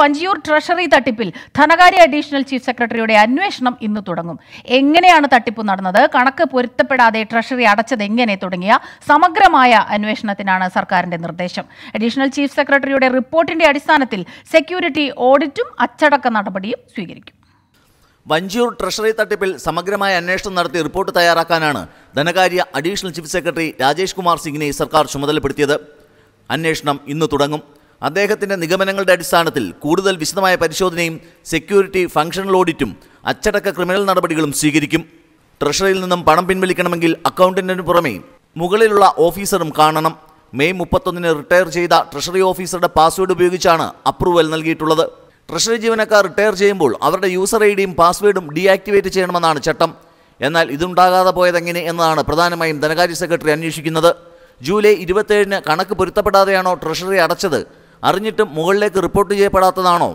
Vanchiyoor treasury തട്ടിപ്പിൽ ധനകാര്യ additional chief സെക്രട്ടറിയുടെ അന്വേഷണം ഇന്ന് തുടങ്ങും എങ്ങനെയാണ് തട്ടിപ്പ് നടന്നത് കണക്ക് പൊരുത്തപ്പെടാതെ ട്രഷറി അടച്ചത് എങ്ങനെ തുടങ്ങിയ സമഗ്രമായ അന്വേഷണത്തിനാണ് സർക്കാരിന്റെ നിർദ്ദേശം അഡീഷണൽ ചീഫ് സെക്രട്ടറിയുടെ റിപ്പോർട്ടിന്റെ അടിസ്ഥാനത്തിൽ സെക്യൂരിറ്റി ഓഡിറ്റും അച്ചടക്ക നടപടിയും സ്വീകരിക്കും വഞ്ചിയൂർ ട്രഷറി തട്ടിപ്പിൽ സമഗ്രമായ അന്വേഷണം നടത്തി റിപ്പോർട്ട് തയ്യാറാക്കാനാണ് ധനകാര്യ additional chief secretary Rajesh Kumar സിംഗിനെ സർക്കാർ ചുമതലപ്പെടുത്തിയത് അന്വേഷണം ഇന്ന് തുടങ്ങും അദ്ദേഹത്തിൻ്റെ നിഗമനങ്ങളുടെ അടിസ്ഥാനത്തിൽ കൂടുതൽ വിശദമായ പരിശോധനയും സെക്യൂരിറ്റി ഫംഗ്ഷണൽ ഓഡിറ്റും അച്ചടക്ക ക്രിമിനൽ നടപടികളും സ്വീകരിക്കും ട്രഷറിയിൽ നിന്നും പണം പിൻവലിക്കണമെങ്കിൽ അക്കൗണ്ടന്റിന് പുറമേ മുകളിലുള്ള ഓഫീസറും കാണണം മെയ് മുപ്പത്തൊന്നിന് റിട്ടയർ ചെയ്ത ട്രഷറി ഓഫീസറുടെ പാസ്വേഡ് ഉപയോഗിച്ചാണ് അപ്രൂവൽ നൽകിയിട്ടുള്ളത് ട്രഷറി ജീവനക്കാർ റിട്ടയർ ചെയ്യുമ്പോൾ അവരുടെ യൂസർ ഐ ഡിയും പാസ്വേഡും ഡീആക്ടിവേറ്റ് ചെയ്യണമെന്നാണ് ചട്ടം എന്നാൽ ഇതുണ്ടാകാതെ പോയതെങ്ങനെ എന്നതാണ് പ്രധാനമായും ധനകാര്യ സെക്രട്ടറി അന്വേഷിക്കുന്നത് ജൂലൈ ഇരുപത്തേഴിന് കണക്ക് പൊരുത്തപ്പെടാതെയാണോ ട്രഷറി അടച്ചത് അറിഞ്ഞിട്ടും മുകളിലേക്ക് റിപ്പോർട്ട് ചെയ്യപ്പെടാത്തതാണോ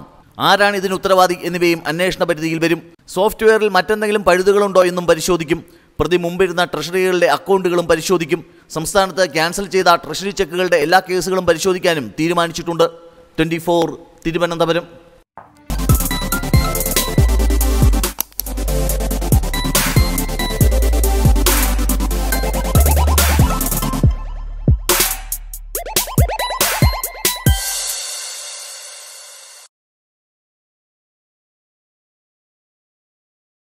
ആരാണ് ഇതിന് ഉത്തരവാദി എന്നിവയും അന്വേഷണ പരിധിയിൽ വരും സോഫ്റ്റ്വെയറിൽ മറ്റെന്തെങ്കിലും പഴുതുകളുണ്ടോ എന്നും പരിശോധിക്കും പ്രതി മുമ്പിരുന്ന ട്രഷറികളുടെ അക്കൗണ്ടുകളും പരിശോധിക്കും സംസ്ഥാനത്ത് ക്യാൻസൽ ചെയ്ത ട്രഷറി ചെക്കുകളുടെ എല്ലാ കേസുകളും പരിശോധിക്കാനും തീരുമാനിച്ചിട്ടുണ്ട് ട്വൻറ്റി തിരുവനന്തപുരം